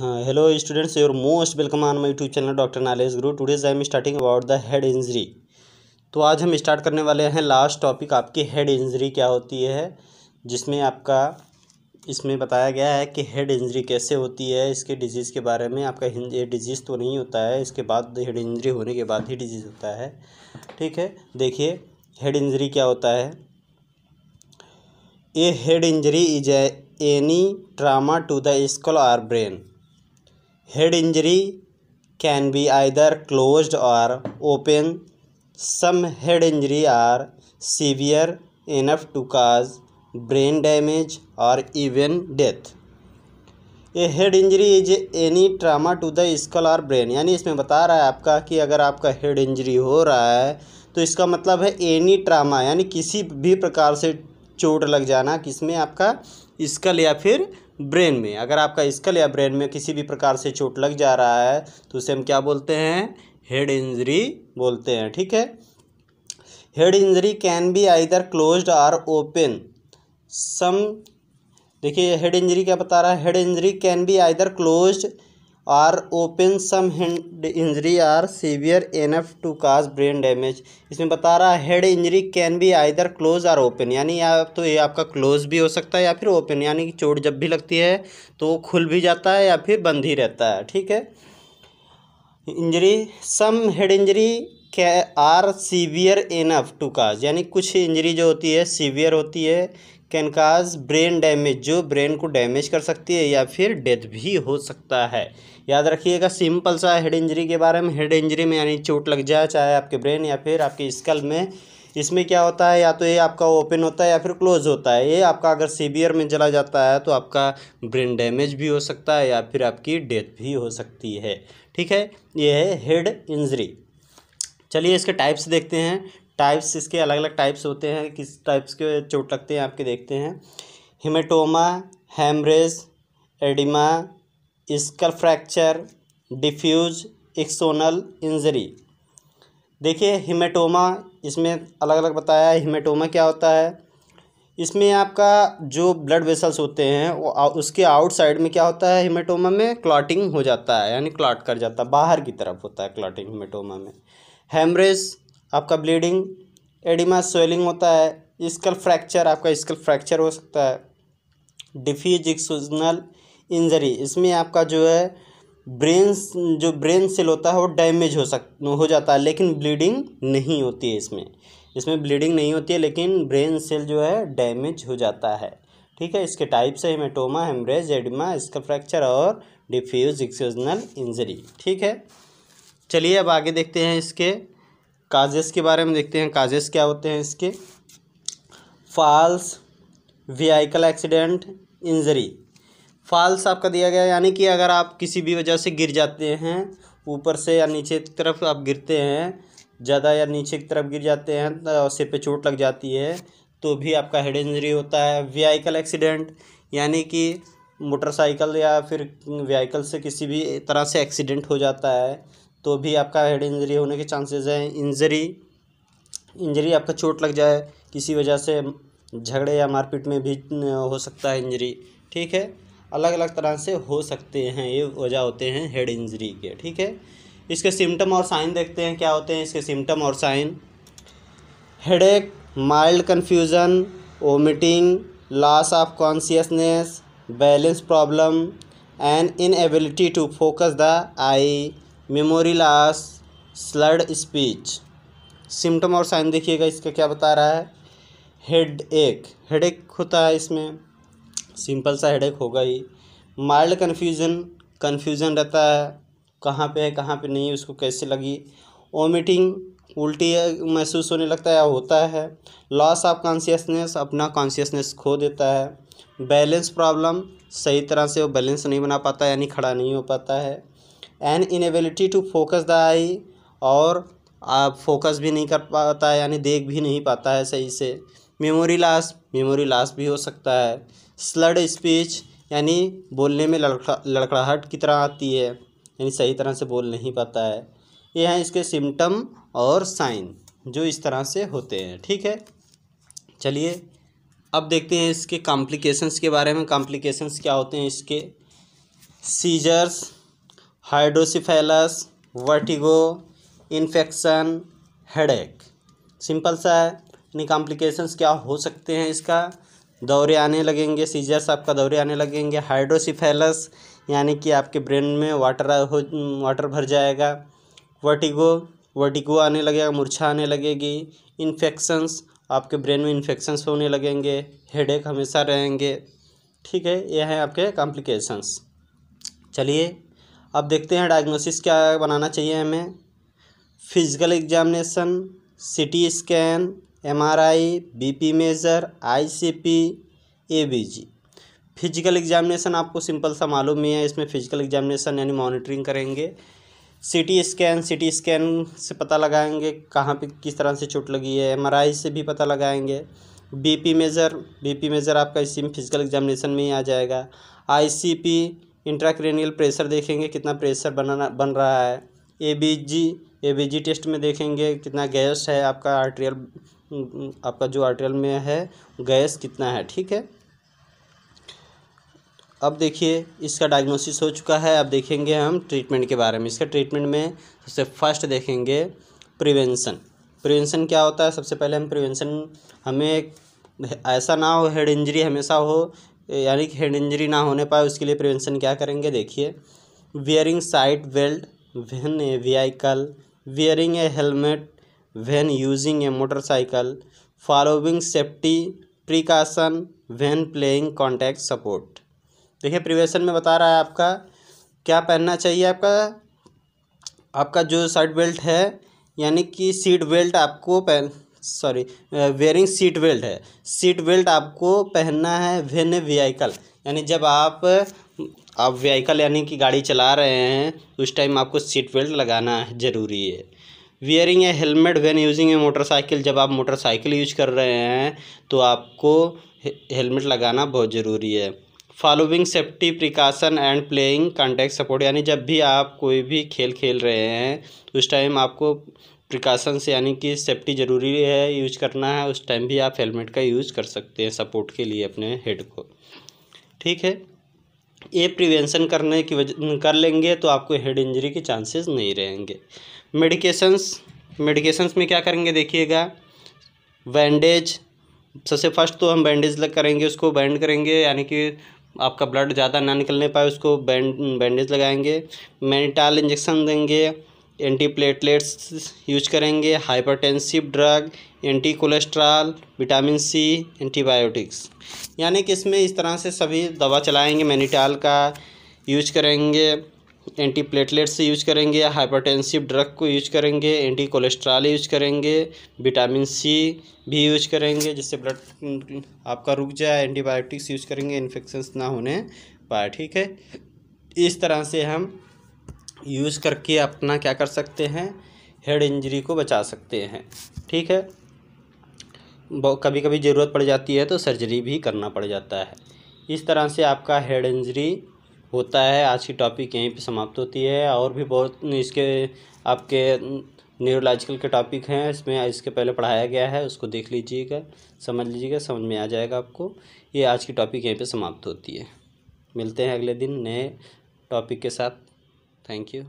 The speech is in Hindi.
Hello students your most welcome on my YouTube channel doctor nalesh guru today's I am starting about the head injury तो आज हम स्टार्ट करने वाले हैं लास्ट टॉपिक आपकी हेड इंजरी क्या होती है जिसमें आपका इसमें बताया गया है कि हेड इंजरी कैसे होती है इसके डिजीज़ के बारे में आपका ये डिजीज़ तो नहीं होता है इसके बाद हेड इंजरी होने के बाद ही डिजीज़ होता है ठीक है देखिए हेड इंजरी क्या होता है a head injury is any trauma to the skull और brain head injury can be either close और open some head injury are severe enough to cause brain damage और even death a head injury is any trauma to the skull और ब्रेन यानी इसमें बता रहा है आपका कि अगर आपका हेड इंजरी हो रहा है तो इसका मतलब है एनी ट्रामा यानी किसी भी प्रकार से चोट लग जाना किसमें आपका स्कल या फिर ब्रेन में अगर आपका स्कल या ब्रेन में किसी भी प्रकार से चोट लग जा रहा है तो उसे हम क्या बोलते हैं हेड इंजरी बोलते हैं ठीक है head injury can be either closed or open some देखिए हेड इंजरी क्या बता रहा है head injury can be either closed or open some head injury are severe enough to cause brain damage इसमें बता रहा है head injury can be either close or open यानी या तो ये आपका क्लोज भी हो सकता है या फिर ओपन यानी कि चोट जब भी लगती है तो वो खुल भी जाता है या फिर बंद ही रहता है ठीक है इंजरी सम हेड इंजरी क्या are severe enough to cause यानी कुछ इंजरी जो होती है सीवियर होती है कैन काज ब्रेन डैमेज जो ब्रेन को डैमेज कर सकती है या फिर डेथ भी हो सकता है याद रखिएगा सिंपल सा हेड इंजरी के बारे में हेड इंजरी में यानी चोट लग जाए चाहे आपके ब्रेन या फिर आपके स्कल में इसमें क्या होता है या तो ये आपका ओपन होता है या फिर क्लोज होता है ये आपका अगर सीवियर में चला जाता है तो आपका ब्रेन डैमेज भी हो सकता है या फिर आपकी डेथ भी हो सकती है ठीक है ये है हेड इंजरी चलिए इसके टाइप्स देखते हैं टाइप्स इसके अलग अलग टाइप्स होते हैं किस टाइप्स के चोट लगते हैं आपके देखते हैं haematoma haemorrhage oedema skull fracture diffuse axonal injury देखिए हिमेटोमा इसमें अलग अलग बताया है हिमेटोमा क्या होता है इसमें आपका जो ब्लड वेसल्स होते हैं वो उसके आउटसाइड में क्या होता है हिमेटोमा में क्लॉटिंग हो जाता है यानी क्लॉट कर जाता है बाहर की तरफ होता है क्लॉटिंग हिमेटोमा में हेमरेज आपका ब्लीडिंग एडिमा स्वेलिंग होता है स्कल फ्रैक्चर आपका स्कल फ्रैक्चर हो सकता है डिफ्यूज इंजरी इसमें आपका जो है ब्रेन जो ब्रेन सेल होता है वो डैमेज हो सक हो जाता है लेकिन ब्लीडिंग नहीं होती है इसमें इसमें ब्लीडिंग नहीं होती है लेकिन ब्रेन सेल जो है डैमेज हो जाता है ठीक है इसके टाइप्स है haematoma haemorrhage oedema skull fracture और डिफ्यूज एक्सीजनल इंजरी ठीक है चलिए अब आगे देखते हैं इसके काजेस के बारे में देखते हैं काजेस क्या होते हैं इसके falls vehicle accident injury falls आपका दिया गया यानी कि अगर आप किसी भी वजह से गिर जाते हैं ऊपर से या नीचे की तरफ आप गिरते हैं ज़्यादा या नीचे की तरफ गिर जाते हैं तो सिर पे चोट लग जाती है तो भी आपका हेड इंजरी होता है व्हीकल एक्सीडेंट यानी कि मोटरसाइकिल या फिर व्हीकल से किसी भी तरह से एक्सीडेंट हो जाता है तो भी आपका हेड इंजरी होने के चांसेस हैं इंजरी इंजरी आपका चोट लग जाए किसी वजह से झगड़े या मारपीट में भी हो सकता है इंजरी ठीक है अलग अलग तरह से हो सकते हैं ये वजह होते हैं हेड इंजरी के ठीक है इसके सिम्टम और साइन देखते हैं क्या होते हैं इसके सिम्टम और साइन एक mild confusion vomiting loss of consciousness balance problem and inability to focus the eye memory loss slurred speech symptom और साइन देखिएगा इसका क्या बता रहा है हेड एक हेड एक होता है इसमें सिंपल सा हेड एक होगा ही माइल्ड कन्फ्यूज़न कन्फ्यूज़न रहता है कहाँ पे है कहाँ पे नहीं उसको कैसे लगी ओमिटिंग उल्टी महसूस होने लगता है या होता है लॉस ऑफ कॉन्शियसनेस अपना कॉन्शियसनेस खो देता है बैलेंस प्रॉब्लम सही तरह से वो बैलेंस नहीं बना पाता यानी खड़ा नहीं हो पाता है an inability to focus the eye और आप फोकस भी नहीं कर पाता है यानी देख भी नहीं पाता है सही से मेमोरी लॉस मेमोरी लॉस भी हो सकता है स्लड स्पीच यानी बोलने में लड़का लड़कड़ाहट की तरह आती है यानी सही तरह से बोल नहीं पाता है ये हैं इसके सिम्टम और साइन जो इस तरह से होते हैं ठीक है चलिए अब देखते हैं इसके कॉम्प्लिकेशंस के बारे में कॉम्प्लिकेशंस क्या होते हैं इसके seizures hydrocephalus vertigo infection headache simple सा है यानी कॉम्प्लिकेशंस क्या हो सकते हैं इसका दौरे आने लगेंगे सीजर्स आपका दौरे आने लगेंगे हाइड्रोसिफेलस यानी कि आपके ब्रेन में वाटर हो वाटर भर जाएगा वर्टिगो वर्टिगो आने लगेगा मुरछा आने लगेगी इन्फेक्शंस आपके ब्रेन में इन्फेक्शंस होने लगेंगे हेडेक हमेशा रहेंगे ठीक है यह है आपके कॉम्प्लिकेशंस चलिए अब देखते हैं डायग्नोसिस क्या बनाना चाहिए हमें physical examination CT scan MRI BP measure ICP ABG physical examination आपको सिंपल सा मालूम ही है इसमें फिजिकल एग्जामिनेशन यानी मॉनिटरिंग करेंगे सिटी स्कैन सिटी स्कैन से पता लगाएंगे कहाँ पे किस तरह से चोट लगी है एमआरआई से भी पता लगाएंगे बीपी मेज़र बीपी मेज़र आपका इसी में फिजिकल एग्जामिनेशन में ही आ जाएगा आईसीपी इंट्राक्रेनियल प्रेशर देखेंगे कितना प्रेशर बनाना बन रहा है A B G A B G test में देखेंगे कितना गैस है आपका आर्टेरियल आपका जो आर्टेरियल में है गैस कितना है ठीक है अब देखिए इसका डायग्नोसिस हो चुका है अब देखेंगे हम ट्रीटमेंट के बारे में इसका ट्रीटमेंट में सबसे फर्स्ट देखेंगे प्रिवेंशन प्रिवेंशन क्या होता है सबसे पहले हम प्रिवेंशन हमें ऐसा ना हो हेड इंजरी हमेशा हो यानी कि हेड इंजरी ना होने पाए उसके लिए प्रिवेंशन क्या करेंगे देखिए wearing side belt when a vehicle wearing a helmet when using a motorcycle following safety precaution when playing contact sport देखिए प्रिवेशन में बता रहा है आपका क्या पहनना चाहिए आपका आपका जो साइड बेल्ट है यानी कि सीट बेल्ट आपको पहन सॉरी वेयरिंग सीट बेल्ट है सीट बेल्ट आपको पहनना है वेन व्हीकल यानी जब आप आप व्हीकल यानी कि गाड़ी चला रहे हैं उस टाइम आपको सीट बेल्ट लगाना ज़रूरी है wearing a helmet when using a motorcycle जब आप मोटरसाइकिल यूज कर रहे हैं तो आपको हेलमेट लगाना बहुत ज़रूरी है following safety precaution and playing contact sport यानी जब भी आप कोई भी खेल खेल रहे हैं उस टाइम आपको प्रिकॉशंस यानी कि सेफ्टी ज़रूरी है यूज़ करना है उस टाइम भी आप हेलमेट का यूज़ कर सकते हैं सपोर्ट के लिए अपने हेड को ठीक है ये प्रिवेंशन करने की वजह कर लेंगे तो आपको हेड इंजरी के चांसेस नहीं रहेंगे मेडिकेशंस मेडिकेशंस में क्या करेंगे देखिएगा बैंडेज सबसे फर्स्ट तो हम बैंडेज लग करेंगे उसको बैंड करेंगे यानी कि आपका ब्लड ज़्यादा ना निकलने पाए उसको बैंड बैंडेज लगाएंगे मेनिटाल इंजेक्शन देंगे एंटी प्लेटलेट्स यूज करेंगे hypertensive drug anti cholesterol vitamin C antibiotics यानी कि इसमें इस तरह से सभी दवा चलाएंगे मैनीटाल का यूज करेंगे एंटी प्लेटलेट्स यूज करेंगे हाइपरटेंसिव ड्रग को यूज करेंगे एंटी कोलेस्ट्रॉल यूज करेंगे विटामिन सी भी यूज करेंगे जिससे ब्लड आपका रुक जाए एंटीबायोटिक्स यूज करेंगे इन्फेक्शंस ना होने पाए ठीक है इस तरह से हम यूज़ करके अपना क्या कर सकते हैं हेड इंजरी को बचा सकते हैं ठीक है कभी कभी ज़रूरत पड़ जाती है तो सर्जरी भी करना पड़ जाता है इस तरह से आपका हेड इंजरी होता है आज की टॉपिक यहीं पे समाप्त होती है और भी बहुत इसके आपके न्यूरोलॉजिकल के टॉपिक हैं इसमें इसके पहले पढ़ाया गया है उसको देख लीजिएगा समझ लीजिएगा समझ में आ जाएगा आपको ये आज की टॉपिक यहीं पे समाप्त होती है मिलते हैं अगले दिन नए टॉपिक के साथ Thank you.